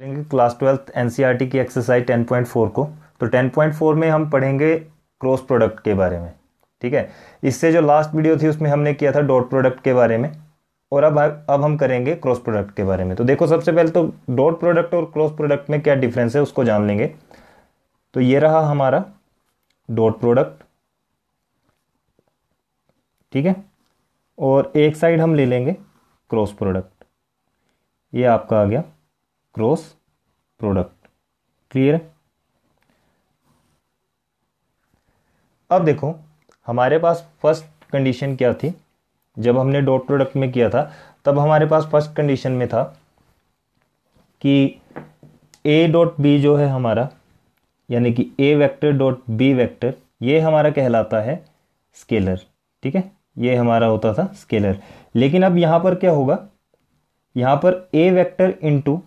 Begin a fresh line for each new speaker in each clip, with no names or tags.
पढ़ेंगे class twelfth एन की एक्सरसाइज 10.4 को तो 10.4 में हम पढ़ेंगे क्रॉस प्रोडक्ट के बारे में ठीक है इससे जो लास्ट वीडियो थी उसमें हमने किया था डॉट प्रोडक्ट के बारे में और अब अब हम करेंगे क्रॉस प्रोडक्ट के बारे में तो देखो सबसे पहले तो डॉट प्रोडक्ट और क्रॉस प्रोडक्ट में क्या डिफरेंस है उसको जान लेंगे तो ये रहा हमारा डॉट प्रोडक्ट ठीक है और एक साइड हम ले लेंगे क्रॉस प्रोडक्ट ये आपका आ गया gross प्रोडक्ट क्लियर अब देखो हमारे पास फर्स्ट कंडीशन क्या थी जब हमने डॉट प्रोडक्ट में किया था तब हमारे पास फर्स्ट कंडीशन में था कि ए डॉट बी जो है हमारा यानी कि A vector dot B vector ये हमारा कहलाता है स्केलर ठीक है ये हमारा होता था स्केलर लेकिन अब यहाँ पर क्या होगा यहाँ पर A vector into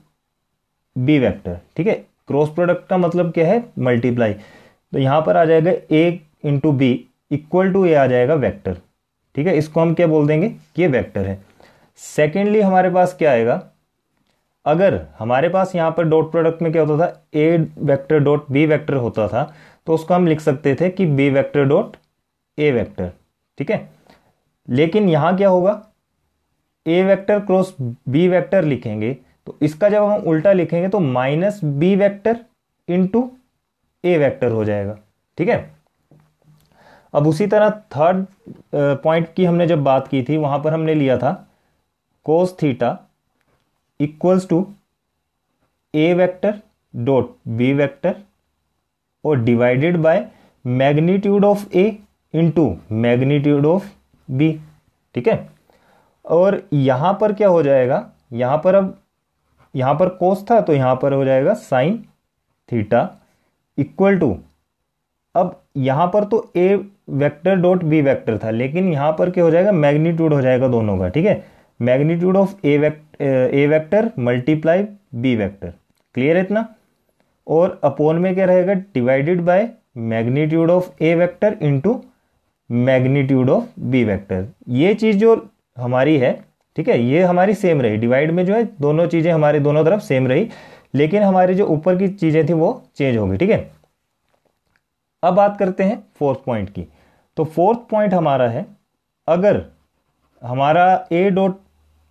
B vector ठीक है क्रॉस प्रोडक्ट का मतलब क्या है मल्टीप्लाई तो यहाँ पर आ जाएगा A into B equal to A आ जाएगा वेक्टर ठीक है इसको हम क्या बोल देंगे कि ये वेक्टर है सेकेंडली हमारे पास क्या आएगा अगर हमारे पास यहाँ पर डॉट प्रोडक्ट में क्या होता था A vector dot B vector होता था तो उसको हम लिख सकते थे कि B vector dot A vector ठीक है लेकिन यहाँ क्या होगा A vector cross B vector लिखेंगे तो इसका जब हम उल्टा लिखेंगे तो minus B vector into A vector हो जाएगा ठीक है अब उसी तरह थर्ड पॉइंट की हमने जब बात की थी वहां पर हमने लिया था cos theta equals to A vector dot B vector और divided by magnitude of A into magnitude of B ठीक है और यहां पर क्या हो जाएगा यहां पर अब यहाँ पर कोस था तो यहां पर हो जाएगा साइन थीटा इक्वल टू अब यहां पर तो A vector dot B vector था लेकिन यहां पर क्या हो जाएगा मैग्नीट्यूड हो जाएगा दोनों का ठीक है magnitude of A A vector multiply B vector clear है इतना और अपोन में क्या रहेगा divided by magnitude of A vector into magnitude of B vector ये चीज़ जो हमारी है ठीक है ये हमारी सेम रही डिवाइड में जो है दोनों चीज़ें हमारी दोनों तरफ सेम रही लेकिन हमारी जो ऊपर की चीज़ें थी वो चेंज होगी ठीक है अब बात करते हैं फोर्थ पॉइंट की तो फोर्थ पॉइंट हमारा है अगर हमारा A dot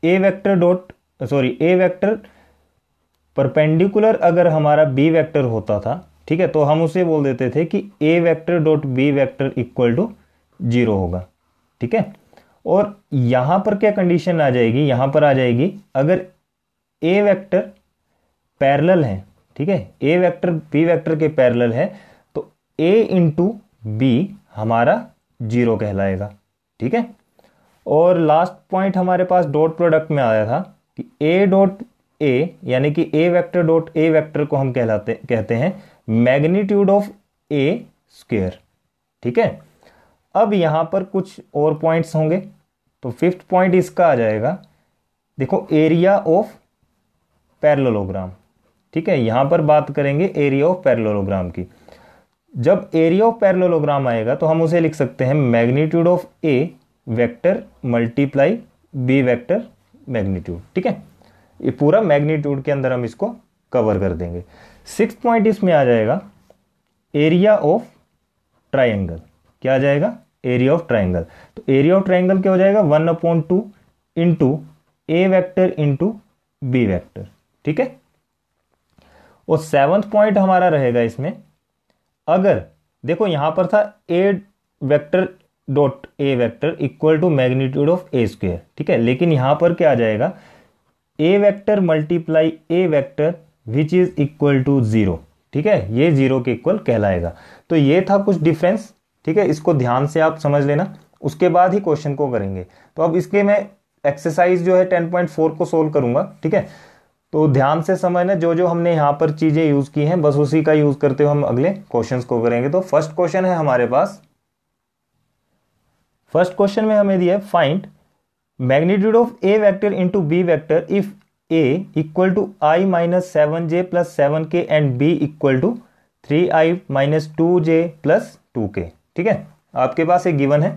A vector dot sorry A vector perpendicular अगर हमारा बी वैक्टर होता था ठीक है तो हम उसे बोल देते थे कि A vector dot B vector equal to zero होगा ठीक है और यहाँ पर क्या कंडीशन आ जाएगी यहाँ पर आ जाएगी अगर ए वेक्टर पैरेलल है ठीक है ए वेक्टर बी वेक्टर के पैरेलल है तो ए इंटू बी हमारा जीरो कहलाएगा ठीक है और लास्ट पॉइंट हमारे पास डॉट प्रोडक्ट में आया था कि ए डॉट ए यानी कि A vector dot A vector को हम कहलाते कहते हैं मैग्नीट्यूड ऑफ ए स्क्वेयर ठीक है अब यहाँ पर कुछ और पॉइंट्स होंगे तो फिफ्थ पॉइंट इसका आ जाएगा देखो एरिया ऑफ पैरलोलोग्राम ठीक है यहाँ पर बात करेंगे एरिया ऑफ पैरलोलोग्राम की जब एरिया ऑफ पैरलोलोग्राम आएगा तो हम उसे लिख सकते हैं magnitude of A vector multiply B vector magnitude ठीक है ये पूरा मैग्नीट्यूड के अंदर हम इसको कवर कर देंगे सिक्स पॉइंट इसमें आ जाएगा एरिया ऑफ ट्राइंगल क्या आ जाएगा एरिया ऑफ ट्राइंगल तो एरिया ऑफ ट्राइंगल क्या हो जाएगा one upon two into A vector into B vector ठीक है और सेवंथ पॉइंट हमारा रहेगा इसमें अगर देखो यहां पर था A vector dot A vector equal to magnitude of A square ठीक है लेकिन यहां पर क्या आ जाएगा A vector multiply A vector which is equal to zero ठीक है ये जीरो के इक्वल कहलाएगा तो ये था कुछ डिफरेंस ठीक है इसको ध्यान से आप समझ लेना उसके बाद ही क्वेश्चन को करेंगे तो अब इसके मैं एक्सरसाइज जो है टेन पॉइंट फोर को सोल्व करूंगा ठीक है तो ध्यान से समझना जो जो हमने यहाँ पर चीज़ें यूज़ की हैं बस उसी का यूज़ करते हुए हम अगले क्वेश्चन को करेंगे तो फर्स्ट क्वेश्चन है हमारे पास फर्स्ट क्वेश्चन में हमें दिया है find magnitude of A vector into B vector if A equal to I minus seven J plus seven K and B equal to three I minus two J plus two K ठीक है आपके पास एक given है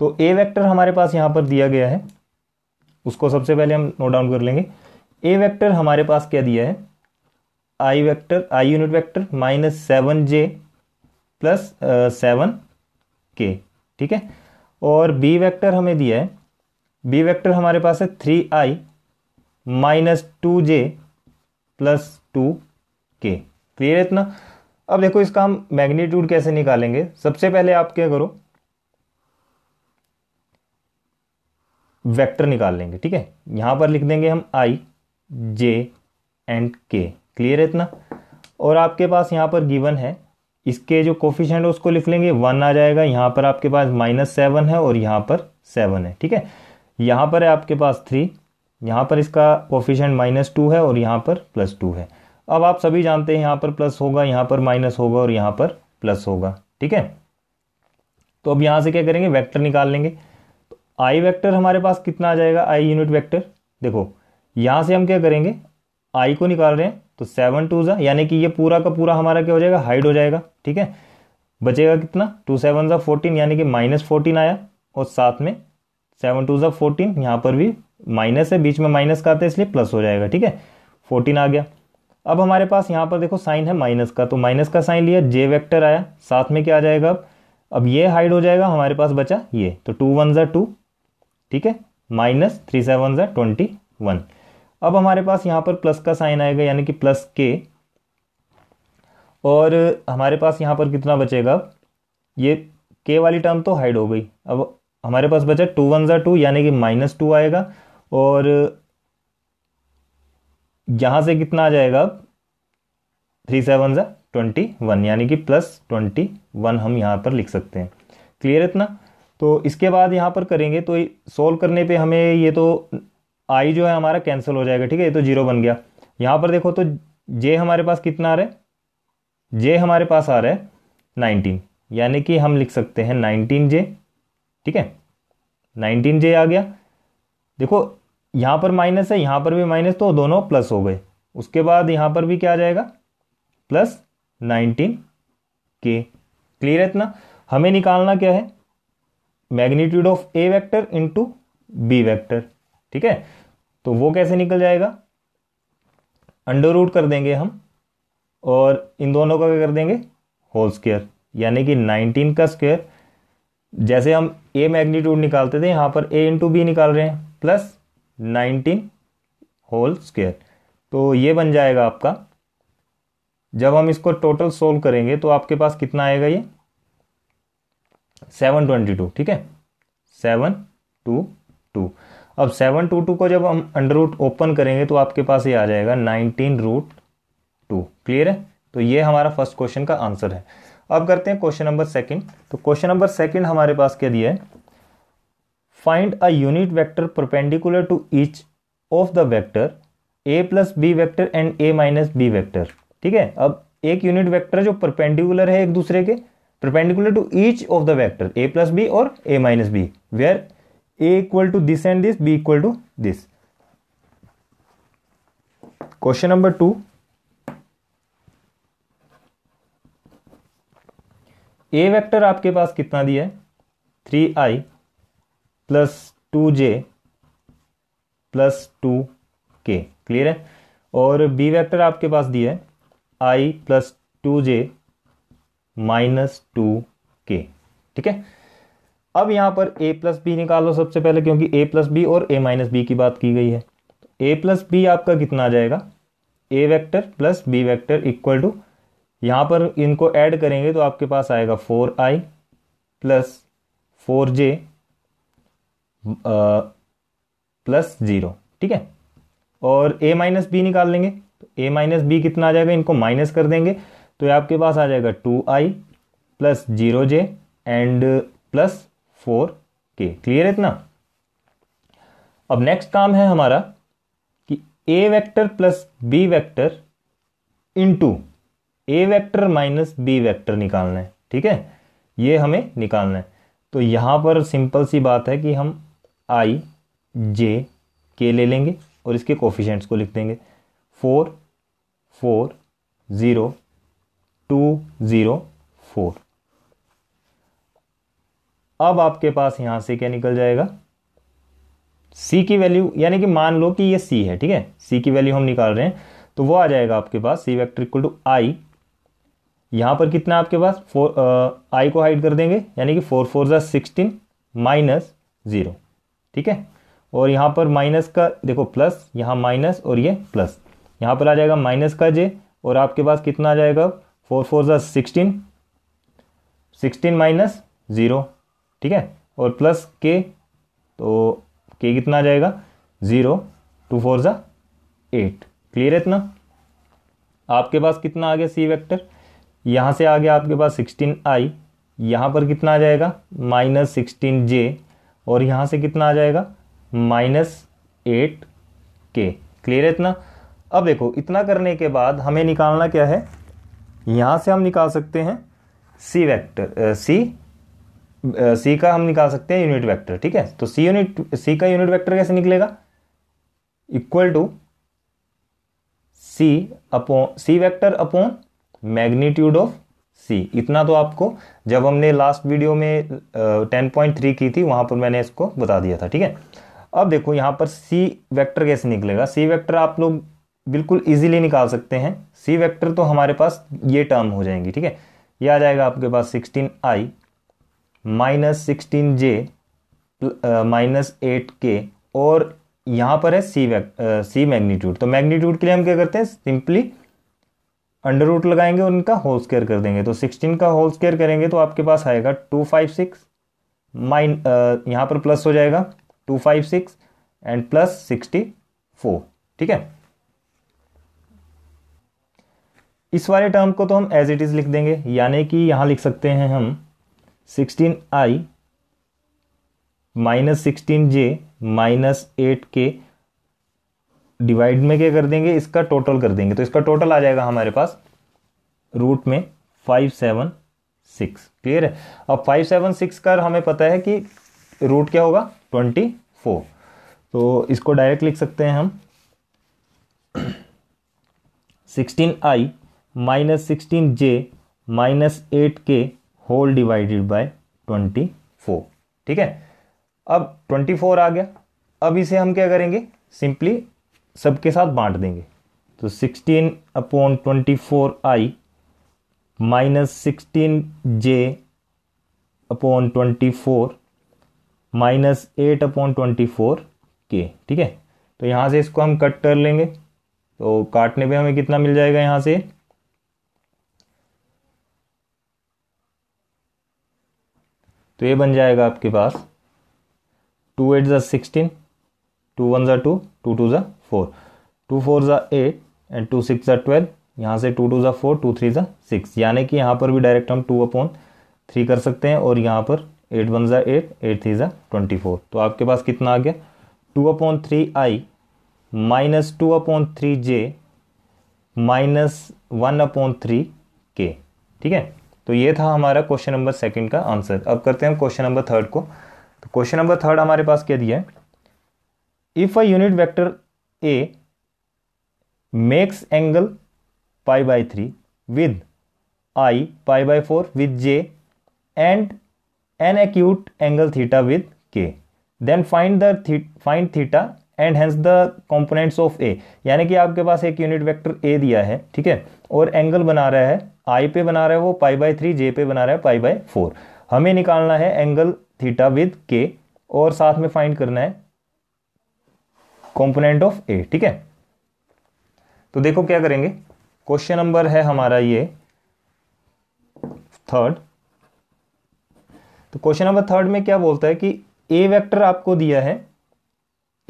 तो A vector हमारे पास यहां पर दिया गया है उसको सबसे पहले हम नोट डाउन कर लेंगे ए वेक्टर हमारे पास क्या दिया है I vector I unit vector minus seven J plus seven K ठीक है और बी वेक्टर हमें दिया है बी वेक्टर हमारे पास है three I minus two J plus two K clear है इतना अब देखो इसका हम मैग्नीट्यूड कैसे निकालेंगे सबसे पहले आप क्या करो वेक्टर निकाल लेंगे ठीक है यहां पर लिख देंगे हम आई जे एंड के क्लियर है इतना और आपके पास यहां पर गिवन है इसके जो कोफिशेंट है उसको लिख लेंगे वन आ जाएगा यहां पर आपके पास माइनस सेवन है और यहां पर सेवन है ठीक है यहां पर है आपके पास थ्री यहां पर इसका कोफिशेंट माइनस टू है और यहां पर प्लस टू है अब आप सभी जानते हैं यहां पर प्लस होगा यहां पर माइनस होगा और यहां पर प्लस होगा ठीक है तो अब यहां से क्या करेंगे वेक्टर निकाल लेंगे तो आई वेक्टर हमारे पास कितना आ जाएगा आई यूनिट वेक्टर देखो यहां से हम क्या करेंगे आई को निकाल रहे हैं तो सेवन टू ज़ा यानी कि ये पूरा का पूरा हमारा क्या हो जाएगा हाइड हो जाएगा ठीक है बचेगा कितना टू सेवन ज़ा फोर्टीन यानी कि माइनस फोर्टीन आया और साथ में सेवन टू ज़ा फोर्टीन यहाँ पर भी माइनस है बीच में माइनस का आता है इसलिए प्लस हो जाएगा ठीक है फोर्टीन आ गया अब हमारे पास यहाँ पर देखो साइन है माइनस का तो माइनस का साइन लिया जे वेक्टर आया साथ में क्या आ जाएगा अब अब ये हाइड हो जाएगा हमारे पास बचा ये तो टू वन ज़ा टू ठीक है माइनस थ्री सेवन ज़ा ट्वेंटी वन अब हमारे पास यहाँ पर प्लस का साइन आएगा यानी कि प्लस के और हमारे पास यहाँ पर कितना बचेगा अब ये के वाली टर्म तो हाइड हो गई अब हमारे पास बचा टू वन ज़ा टू यानी कि माइनस टू आएगा और यहाँ से कितना आ जाएगा अब थ्री सेवन जै ट्वेंटी वन यानी कि प्लस ट्वेंटी वन हम यहाँ पर लिख सकते हैं क्लियर इतना तो इसके बाद यहाँ पर करेंगे तो सोल्व करने पे हमें ये तो आई जो है हमारा कैंसिल हो जाएगा ठीक है ये तो जीरो बन गया यहाँ पर देखो तो जे हमारे पास कितना आ रहा है जे हमारे पास आ रहा है नाइनटीन यानी कि हम लिख सकते हैं नाइनटीन जे ठीक है नाइनटीन जे आ गया देखो यहाँ पर माइनस है यहाँ पर भी माइनस तो दोनों प्लस हो गए उसके बाद यहाँ पर भी क्या आ जाएगा प्लस नाइनटीन के क्लियर है इतना हमें निकालना क्या है magnitude of A vector into B vector ठीक है तो वो कैसे निकल जाएगा अंडर रूट कर देंगे हम और इन दोनों का क्या कर देंगे होल स्क्वेयर यानी कि 19 का स्क्वेयर जैसे हम ए मैग्नीट्यूड निकालते थे यहाँ पर ए इंटू बी निकाल रहे हैं प्लस नाइनटीन होल स्क्वेयर तो ये बन जाएगा आपका जब हम इसको टोटल सोल्व करेंगे तो आपके पास कितना आएगा ये सेवन ट्वेंटी टू ठीक है सेवन टू टू अब सेवन टू टू को जब हम अंडर रूट ओपन करेंगे तो आपके पास ये आ जाएगा नाइनटीन रूट टू क्लियर है तो ये हमारा फर्स्ट क्वेश्चन का आंसर है अब करते हैं क्वेश्चन नंबर सेकंड तो क्वेश्चन नंबर सेकंड हमारे पास क्या दिया है find a unit vector perpendicular to each of the vector A plus B vector and A minus B vector ठीक है अब एक यूनिट वैक्टर जो परपेंडिकुलर है एक दूसरे के perpendicular to each of the vector A plus B और A minus B where A equal to this and this B equal to this question number two A vector आपके पास कितना दिया है three I plus two J plus two K clear है और B vector आपके पास दिया है I plus two J minus two K ठीक है अब यहाँ पर ए प्लस बी निकालो सबसे पहले क्योंकि ए प्लस बी और ए माइनस बी की बात की गई है तो ए प्लस बी आपका कितना आ जाएगा A vector plus B vector equal to यहाँ पर इनको ऐड करेंगे तो आपके पास आएगा four I plus four J plus zero ठीक है और ए माइनस बी निकाल लेंगे तो ए माइनस बी कितना आ जाएगा इनको माइनस कर देंगे तो ये आपके पास आ जाएगा two I plus zero J and plus four K clear है इतना अब नेक्स्ट काम है हमारा कि A vector plus B vector into A vector minus B vector निकालना है ठीक है ये हमें निकालना है तो यहां पर सिंपल सी बात है कि हम आई जे के ले लेंगे और इसके कोफिशेंट्स को लिख देंगे four four zero two zero four अब आपके पास यहाँ से क्या निकल जाएगा सी की वैल्यू यानी कि मान लो कि ये सी है ठीक है सी की वैल्यू हम निकाल रहे हैं तो वो आ जाएगा आपके पास C vector equal to I यहाँ पर कितना आपके पास फोर आई uh, को हाइड कर देंगे यानी कि फोर फोर ज़ा सिक्सटीन माइनस ज़ीरो ठीक है और यहाँ पर माइनस का देखो प्लस यहाँ माइनस और ये प्लस यहाँ पर आ जाएगा माइनस का जे और आपके पास कितना आ जाएगा फोर फोर ज़ा सिक्सटीन सिक्सटीन माइनस ज़ीरो ठीक है और प्लस के तो के कितना आ जाएगा ज़ीरो टू फोर ज़ा एट क्लियर है इतना आपके पास कितना आ गया सी वेक्टर यहाँ से आ गया आपके पास सिक्सटीन आई यहाँ पर कितना आ जाएगा माइनस सिक्सटीन जे और यहाँ से कितना आ जाएगा माइनस एट के क्लियर है इतना अब देखो इतना करने के बाद हमें निकालना क्या है यहाँ से हम निकाल सकते हैं सी वैक्टर सी सी का हम निकाल सकते हैं यूनिट वेक्टर ठीक है तो सी यूनिट सी का यूनिट वेक्टर कैसे निकलेगा equal to C upon C vector upon magnitude of C इतना तो आपको जब हमने लास्ट वीडियो में टेन पॉइंट थ्री की थी वहाँ पर मैंने इसको बता दिया था ठीक है अब देखो यहाँ पर सी वेक्टर कैसे निकलेगा सी वेक्टर आप लोग बिल्कुल इजीली निकाल सकते हैं सी वेक्टर तो हमारे पास ये टर्म हो जाएंगी ठीक है ये आ जाएगा आपके पास sixteen I minus sixteen J minus eight K और यहाँ पर है सी वैक्ट सी मैग्नीट्यूड तो मैग्नीट्यूड के लिए हम क्या करते हैं सिंपली अंडर रूट लगाएंगे उनका होल स्केयर कर देंगे तो सिक्सटीन का होल स्केयर करेंगे तो आपके पास आएगा टू फाइव सिक्स माइन यहाँ पर प्लस हो जाएगा two five six and plus sixty four ठीक है इस वाले टर्म को तो हम एज इट इज़ लिख देंगे यानी कि यहाँ लिख सकते हैं हम sixteen I minus sixteen J minus eight K divide में क्या कर देंगे इसका टोटल कर देंगे तो इसका टोटल आ जाएगा हमारे पास रूट में फाइव सेवन सिक्स क्लियर है अब फाइव सेवन सिक्स का हमें पता है कि रूट क्या होगा ट्वेंटी फोर तो इसको डायरेक्ट लिख सकते हैं हम sixteen I minus sixteen J minus eight K whole divided by twenty four ठीक है अब ट्वेंटी फोर आ गया अब इसे हम क्या करेंगे सिंपली सबके साथ बांट देंगे तो sixteen upon twenty four I minus sixteen J upon twenty four minus eight upon twenty four K ठीक है तो यहाँ से इसको हम कट कर लेंगे तो काटने पे हमें कितना मिल जाएगा यहाँ से तो ये बन जाएगा आपके पास two eight sixteen sixteen two one ज़ा टू टू टू ज़ा फोर टू फोर ज़ा एट एंड टू सिक्स ज़ा ट्वेल्व यहाँ से टू टू ज़ा फोर टू थ्री ज़ा सिक्स यानी कि यहाँ पर भी डायरेक्ट हम टू अपॉन थ्री कर सकते हैं और यहाँ पर एट वन ज़ा एट एट थ्री ज़ा ट्वेंटी फोर तो आपके पास कितना आ गया two upon three I minus two upon three J minus one upon three K ठीक है तो ये था हमारा क्वेश्चन नंबर सेकंड का आंसर अब करते हैं क्वेश्चन नंबर थर्ड को तो क्वेश्चन नंबर थर्ड हमारे पास क्या दिया है if a unit vector A makes angle pi by 3 with i pi by 4 with j and an acute angle theta with k then find the th find theta and hence the components of A यानी कि आपके पास एक unit vector A दिया है ठीक है और angle बना रहा है आई पे बना रहा है वो पाई बाय थ्री जे पे बना रहा है पाई बाय फोर हमें निकालना है एंगल थीटा विद के और साथ में फाइंड करना है कॉम्पोनेंट ऑफ ए ठीक है तो देखो क्या करेंगे क्वेश्चन नंबर है हमारा ये थर्ड तो क्वेश्चन नंबर थर्ड में क्या बोलता है कि ए वेक्टर आपको दिया है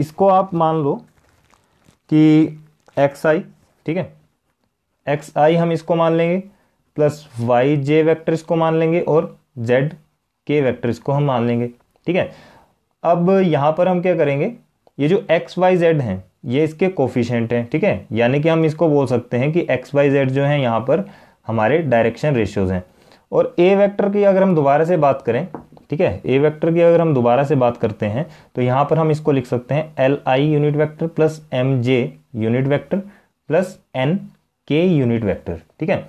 इसको आप मान लो कि एक्स आई ठीक है एक्स आई हम इसको मान लेंगे प्लस वाई जे वैक्टर इसको मान लेंगे और जेड के वैक्टर इसको हम मान लेंगे ठीक है अब यहां पर हम क्या करेंगे ये जो एक्स वाई जेड हैं ये इसके कोफिशेंट हैं ठीक है यानी कि हम इसको बोल सकते हैं कि एक्स वाई जेड जो हैं यहाँ पर हमारे डायरेक्शन रेशियोज़ हैं और ए वेक्टर की अगर हम दोबारा से बात करें ठीक है ए वेक्टर की अगर हम दोबारा से बात करते हैं तो यहाँ पर हम इसको लिख सकते हैं L I unit vector plus M J unit vector plus N K unit vector ठीक है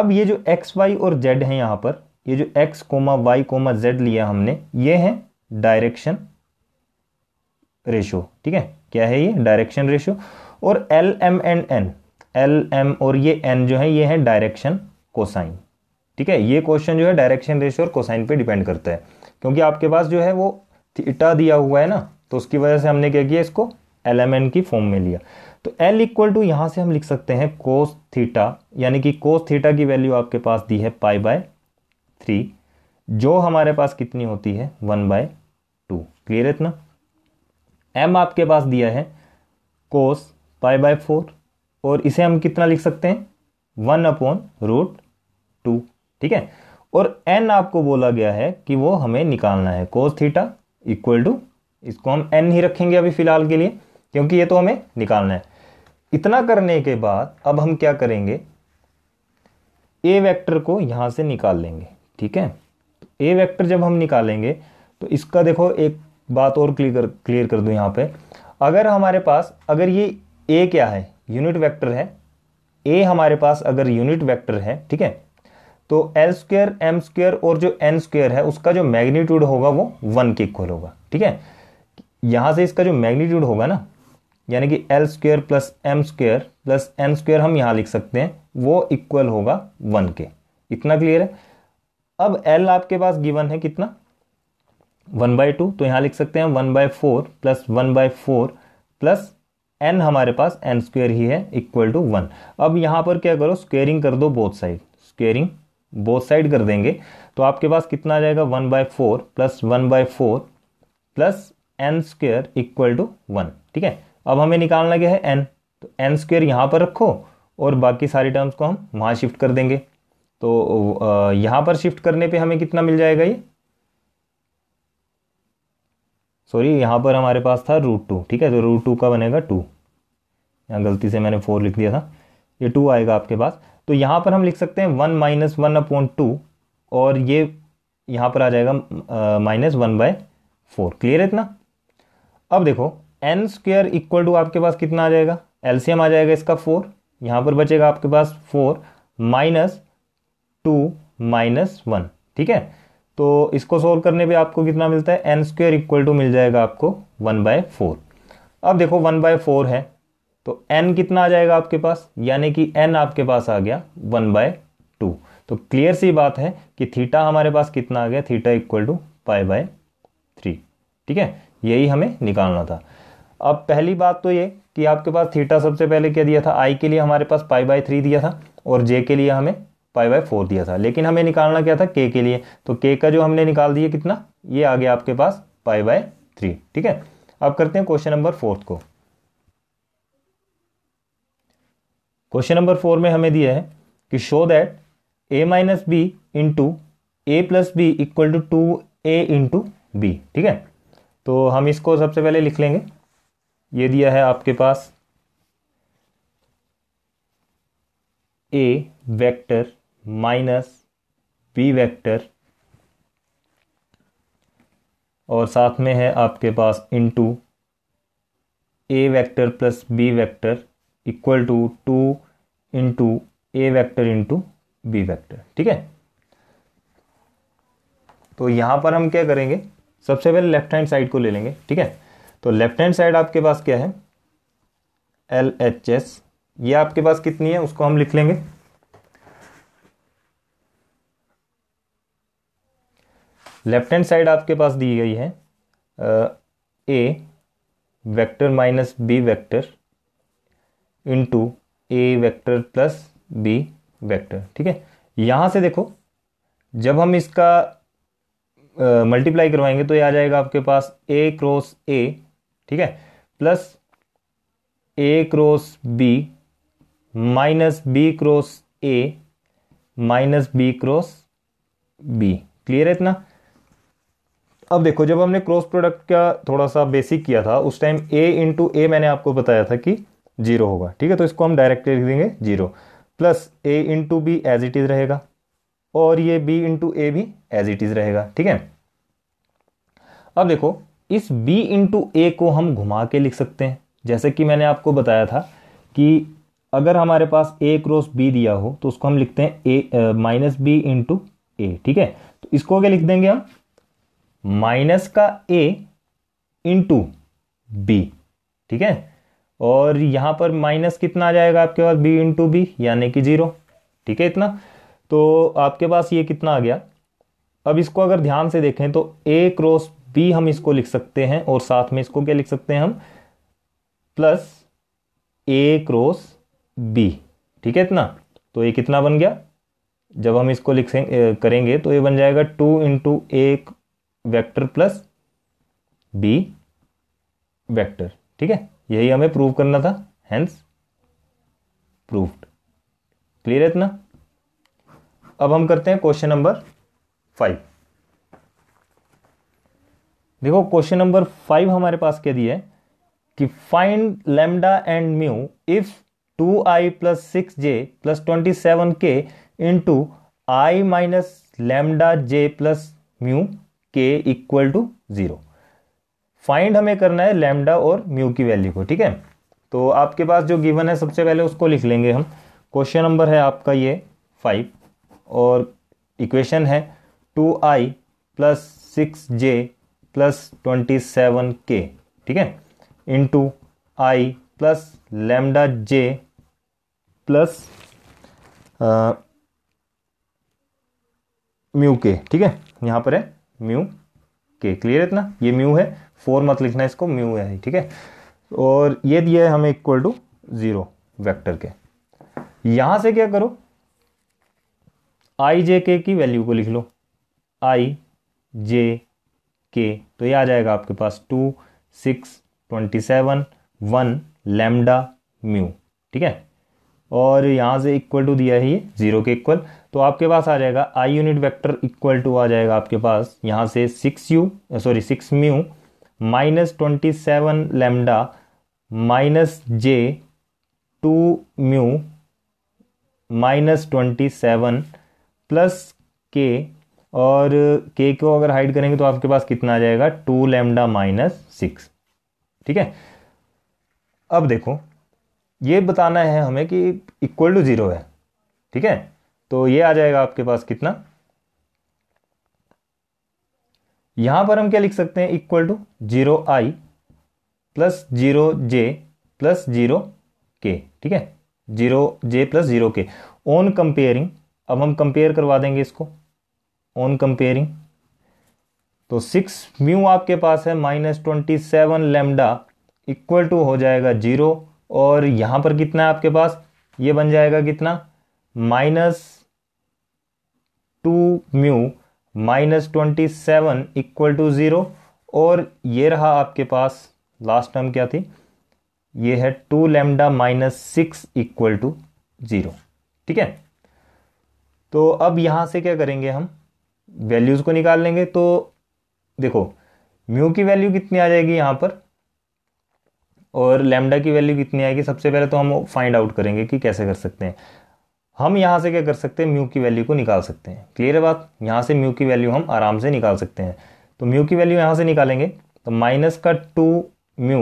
अब ये जो एक्स वाई और जेड है यहाँ पर ये जो X comma Y comma Z लिया हमने ये हैं डायरेक्शन रेशो ठीक है क्या है ये डायरेक्शन रेशो और L M and N L M और ये एन जो है ये है डायरेक्शन कोसाइन ठीक है ये क्वेश्चन जो है डायरेक्शन रेशो और कोसाइन पे डिपेंड करता है क्योंकि आपके पास जो है वो थीटा दिया हुआ है ना तो उसकी वजह से हमने क्या किया इसको एल एम एन की फॉर्म में लिया तो एल इक्वल टू यहाँ से हम लिख सकते हैं कोस थीटा यानी कि कोस थीटा की वैल्यू आपके पास दी है पाई बाय थ्री जो हमारे पास कितनी होती है वन बाय टू क्लियर है इतना एम आपके पास दिया है कोस पाई बाय फोर और इसे हम कितना लिख सकते हैं वन अपॉन रूट टू ठीक है और एन आपको बोला गया है कि वो हमें निकालना है कोस थीटा इक्वल टू इसको हम एन ही रखेंगे अभी फिलहाल के लिए क्योंकि ये तो हमें निकालना है इतना करने के बाद अब हम क्या करेंगे ए वेक्टर को यहाँ से निकाल लेंगे ठीक है ए वेक्टर जब हम निकालेंगे तो इसका देखो एक बात और क्लियर कर क्लियर कर दूँ यहाँ पे अगर हमारे पास अगर ये ए क्या है यूनिट वेक्टर है ए हमारे पास अगर यूनिट वेक्टर है ठीक है तो एल स्क्र एम स्क्र और जो एन स्क्वेयर है उसका जो मैग्नीट्यूड होगा वो वन के इक्वल होगा ठीक है यहाँ से इसका जो मैग्नीट्यूड होगा ना यानी कि L square plus M square plus N square हम यहाँ लिख सकते हैं वो इक्वल होगा वन के इतना क्लियर है अब एल आपके पास गिवन है कितना वन बाई टू तो यहाँ लिख सकते हैं one by four plus one by four plus N हमारे पास एन स्क्वेयर ही है इक्वल टू वन अब यहाँ पर क्या करो स्क्वेयरिंग कर दो both side squaring both side कर देंगे तो आपके पास कितना आ जाएगा one by four plus one by four plus N square equal to one ठीक है अब हमें निकालना क्या है एन तो एन स्क्वेयर यहाँ पर रखो और बाकी सारी टर्म्स को हम वहाँ शिफ्ट कर देंगे तो यहाँ पर शिफ्ट करने पे हमें कितना मिल जाएगा ये सॉरी यहाँ पर हमारे पास था रूट टू ठीक है तो रूट टू का बनेगा टू यहाँ गलती से मैंने फोर लिख दिया था ये टू आएगा आपके पास तो यहाँ पर हम लिख सकते हैं one minus one upon two और ये यहाँ पर आ जाएगा minus one by four clear है इतना अब देखो एन स्क्वेयर इक्वल टू आपके पास कितना आ जाएगा एलसीएम आ जाएगा इसका फोर यहाँ पर बचेगा आपके पास four minus two minus one ठीक है तो इसको सोल्व करने पे आपको कितना मिलता है एन स्क्वेयर इक्वल टू मिल जाएगा आपको वन बाय फोर अब देखो वन बाय फोर है तो एन कितना आ जाएगा आपके पास यानी कि एन आपके पास आ गया वन बाय टू तो क्लियर सी बात है कि थीटा हमारे पास कितना आ गया theta equal to pi by three ठीक है यही हमें निकालना था अब पहली बात तो ये कि आपके पास थीटा सबसे पहले क्या दिया था आई के लिए हमारे पास पाई बाय थ्री दिया था और जे के लिए हमें पाई बाय फोर दिया था लेकिन हमें निकालना क्या था के के लिए तो के का जो हमने निकाल दिया कितना ये आ गया आपके पास पाई बाय थ्री ठीक है अब करते हैं क्वेश्चन नंबर फोर्थ को क्वेश्चन नंबर फोर में हमें दिया है कि show that A minus B into A plus B equal to two A into B ठीक है तो हम इसको सबसे पहले लिख लेंगे ये दिया है आपके पास A vector minus P vector और साथ में है आपके पास into A vector plus B vector equal to two into A vector into B vector ठीक है तो यहां पर हम क्या करेंगे सबसे पहले लेफ्ट हैंड साइड को ले लेंगे ठीक है तो लेफ्ट हैंड साइड आपके पास क्या है एल एच एस ये आपके पास कितनी है उसको हम लिख लेंगे लेफ्ट हैंड साइड आपके पास दी गई है A vector minus B vector into A vector plus B vector ठीक है यहां से देखो जब हम इसका मल्टीप्लाई uh, करवाएंगे तो ये आ जाएगा आपके पास ए क्रॉस ए ठीक है plus A cross B minus B cross A minus B cross B clear है इतना अब देखो जब हमने क्रॉस प्रोडक्ट का थोड़ा सा बेसिक किया था उस टाइम ए इंटू ए मैंने आपको बताया था कि जीरो होगा ठीक है तो इसको हम डायरेक्टली लिख देंगे zero plus A into B as it is रहेगा और ये बी इंटू ए भी एज इट इज़ रहेगा ठीक है अब देखो इस बी इंटू ए को हम घुमा के लिख सकते हैं जैसे कि मैंने आपको बताया था कि अगर हमारे पास ए क्रॉस बी दिया हो तो उसको हम लिखते हैं A minus B into A ठीक है तो इसको क्या लिख देंगे हम माइनस का ए इंटू बी ठीक है और यहां पर माइनस कितना आ जाएगा आपके पास बी इंटू बी यानी कि जीरो ठीक है इतना तो आपके पास ये कितना आ गया अब इसको अगर ध्यान से देखें तो ए क्रॉस बी हम इसको लिख सकते हैं और साथ में इसको क्या लिख सकते हैं हम प्लस ए क्रॉस बी ठीक है इतना तो ये कितना बन गया जब हम इसको लिख करेंगे तो ये बन जाएगा two into A vector plus B vector ठीक है यही हमें प्रूव करना था हेंस प्रूव्ड क्लियर है इतना अब हम करते हैं क्वेश्चन नंबर फाइव देखो क्वेश्चन नंबर फाइव हमारे पास क्या दिया है कि find lambda and mu if two I plus six J plus twenty seven K into I minus lambda J plus mu K equal to zero find हमें करना है लैम्डा और म्यू की वैल्यू को ठीक है तो आपके पास जो गिवन है सबसे पहले उसको लिख लेंगे हम क्वेश्चन नंबर है आपका ये फाइव और इक्वेशन है two I plus six J plus twenty seven K ठीक है into I plus lambda J plus mu K ठीक है यहाँ पर है म्यू के क्लियर इतना ये म्यू है फोर मत लिखना इसको म्यू है ठीक है और ये दिया है हमें इक्वल टू ज़ीरो वेक्टर के यहां से क्या करो आई जे के की वैल्यू को लिख लो आई जे के तो ये आ जाएगा आपके पास two six twenty seven one lambda mu ठीक है और यहां से इक्वल टू दिया है ये ज़ीरो के इक्वल तो आपके पास आ जाएगा I unit vector equal to आ जाएगा आपके पास यहाँ से six U sorry six mu minus twenty seven lambda minus J two mu minus twenty seven plus K और के को अगर हाइड करेंगे तो आपके पास कितना आ जाएगा टू लेमडा माइनस सिक्स ठीक है अब देखो ये बताना है हमें कि इक्वल टू ज़ीरो है ठीक है तो ये आ जाएगा आपके पास कितना यहां पर हम क्या लिख सकते हैं equal to zero I plus zero J plus zero K ठीक है zero J plus zero K on comparing अब हम कंपेयर करवा देंगे इसको ऑन कंपेयरिंग तो सिक्स म्यू आपके पास है minus twenty seven lambda equal to हो जाएगा जीरो और यहां पर कितना है आपके पास ये बन जाएगा कितना minus two mu minus twenty seven equal to zero और ये रहा आपके पास लास्ट टर्म क्या थी ये है two lambda minus six equal to zero ठीक है तो अब यहाँ से क्या करेंगे हम वैल्यूज़ को निकाल लेंगे तो देखो म्यू की वैल्यू कितनी आ जाएगी यहाँ पर और लेमडा की वैल्यू कितनी आएगी सबसे पहले तो हम फाइंड आउट करेंगे कि कैसे कर सकते हैं हम यहाँ से क्या कर सकते हैं म्यू की वैल्यू को निकाल सकते हैं क्लियर है बात यहाँ से म्यू की वैल्यू हम आराम से निकाल सकते हैं तो म्यू की वैल्यू यहाँ से निकालेंगे तो माइनस का टू म्यू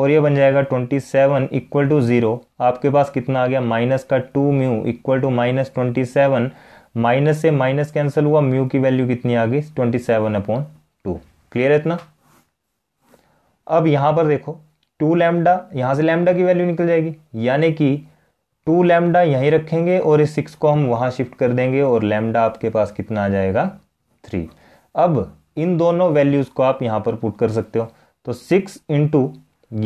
और ये बन जाएगा twenty seven equal to zero आपके पास कितना आ गया माइनस का two mu equal to minus twenty seven minus से माइनस कैंसिल हुआ म्यू की वैल्यू कितनी आ गई twenty seven upon two clear है इतना अब यहाँ पर देखो टू लैमडा यहाँ से लैमडा की वैल्यू निकल जाएगी यानी कि टू लैमडा यहीं रखेंगे और इस सिक्स को हम वहाँ शिफ्ट कर देंगे और लैमडा आपके पास कितना आ जाएगा थ्री अब इन दोनों वैल्यूज़ को आप यहाँ पर पुट कर सकते हो तो सिक्स इंटू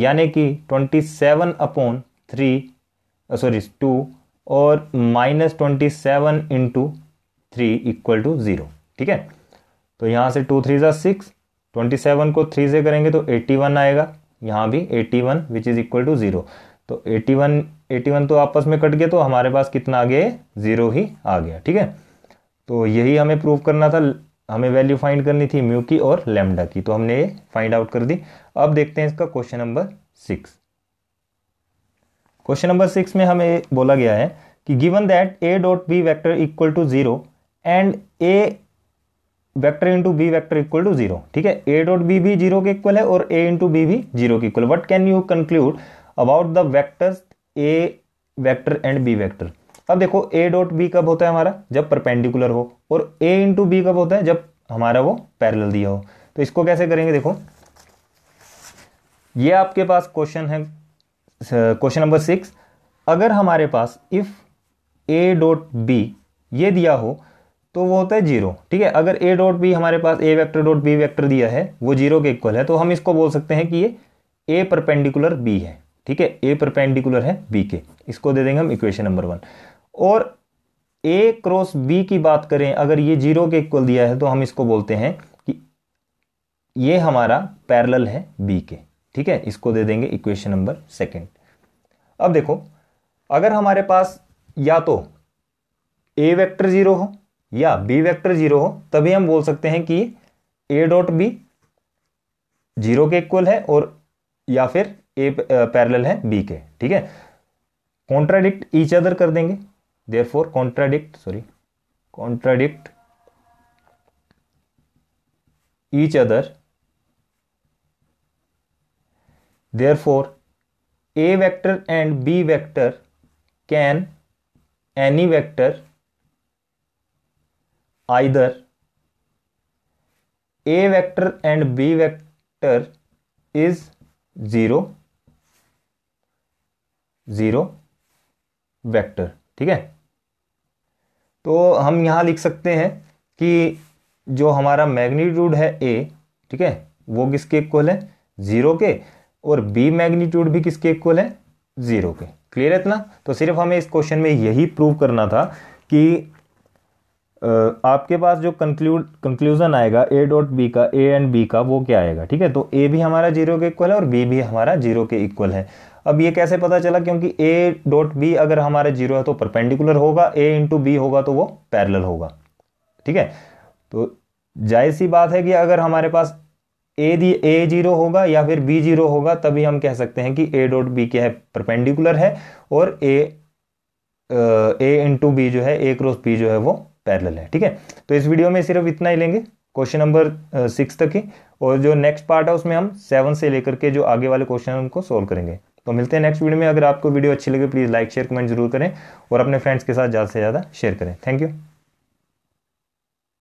यानी कि twenty seven upon three sorry two और minus twenty seven into three equal to zero ठीक है तो यहाँ से टू थ्री ज़ा सिक्स ट्वेंटी सेवन को थ्री से करेंगे तो एट्टी वन आएगा यहाँ भी eighty one which is equal to zero तो एट्टी वन 81 तो आपस में कट गया तो हमारे पास कितना आ गया ज़ीरो ही आ गया ठीक है तो यही हमें प्रूव करना था हमें वैल्यू फाइंड करनी थी म्यू की और लेमडा की तो हमने ये फाइंड आउट कर दी अब देखते हैं इसका question number six question number six में हमें बोला गया है कि given that A dot B vector equal to zero and A vector into B vector equal to zero ठीक है ए डॉट बी भी जीरो के इक्वल है और ए इंटू बी भी जीरो के इक्वल what can you conclude about the vectors A vector and B vector अब देखो ए डॉट बी कब होता है हमारा जब परपेंडिकुलर हो और ए इंटू बी कब होता है जब हमारा वो पैरल दिया हो तो इसको कैसे करेंगे देखो ये आपके पास क्वेश्चन है क्वेश्चन नंबर सिक्स अगर हमारे पास इफ़ ए डॉट बी ये दिया हो तो वो होता है जीरो ठीक है अगर ए डॉट बी हमारे पास A vector dot B vector दिया है वो जीरो के इक्वल है तो हम इसको बोल सकते हैं कि ये ए परपेंडिकुलर बी है ठीक है ए परपेंडिकुलर है बी के इसको दे देंगे हम इक्वेशन नंबर वन और ए क्रॉस बी की बात करें अगर ये जीरो के इक्वल दिया है तो हम इसको बोलते हैं कि ये हमारा पैरेलल है बी के ठीक है इसको दे देंगे इक्वेशन नंबर सेकंड अब देखो अगर हमारे पास या तो ए वेक्टर जीरो हो या बी वेक्टर जीरो हो तभी हम बोल सकते हैं कि ए डॉट बी जीरो के इक्वल है और या फिर ए पैरेलल uh, है बी के ठीक है कॉन्ट्राडिक्ट ईच अदर कर देंगे therefore contradict sorry contradict each other therefore A vector and B vector can any vector either A vector and B vector is zero zero vector ठीक है तो हम यहां लिख सकते हैं कि जो हमारा मैग्नीट्यूड है ए ठीक है वो किसके इक्वल है ज़ीरो के और बी मैग्नीट्यूड भी किसके इक्वल है ज़ीरो के क्लियर है इतना तो सिर्फ हमें इस क्वेश्चन में यही प्रूव करना था कि आपके पास जो कंक्लूड कंक्लूजन आएगा ए डॉट बी का ए एंड बी का वो क्या आएगा ठीक है तो ए भी हमारा जीरो के इक्वल है और बी भी हमारा जीरो के इक्वल है अब ये कैसे पता चला क्योंकि ए डॉट बी अगर हमारा जीरो है तो परपेंडिकुलर होगा ए इंटू बी होगा तो वो पैरल होगा ठीक है तो जाहिर सी बात है कि अगर हमारे पास ए दी ए जीरो होगा या फिर बी जीरो होगा तभी हम कह सकते हैं कि ए डॉट बी क्या है परपेंडिकुलर है और ए ए इंटू बी जो है ए क्रॉस बी जो है वो पैरेलल है ठीक है तो इस वीडियो में सिर्फ इतना ही लेंगे क्वेश्चन नंबर सिक्स तक ही और जो नेक्स्ट पार्ट है उसमें हम सेवन से लेकर के जो आगे वाले क्वेश्चन उनको सोल्व करेंगे तो मिलते हैं नेक्स्ट वीडियो में अगर आपको वीडियो अच्छी लगे प्लीज़ लाइक शेयर कमेंट जरूर करें और अपने फ्रेंड्स के साथ ज़्यादा से ज़्यादा शेयर करें थैंक यू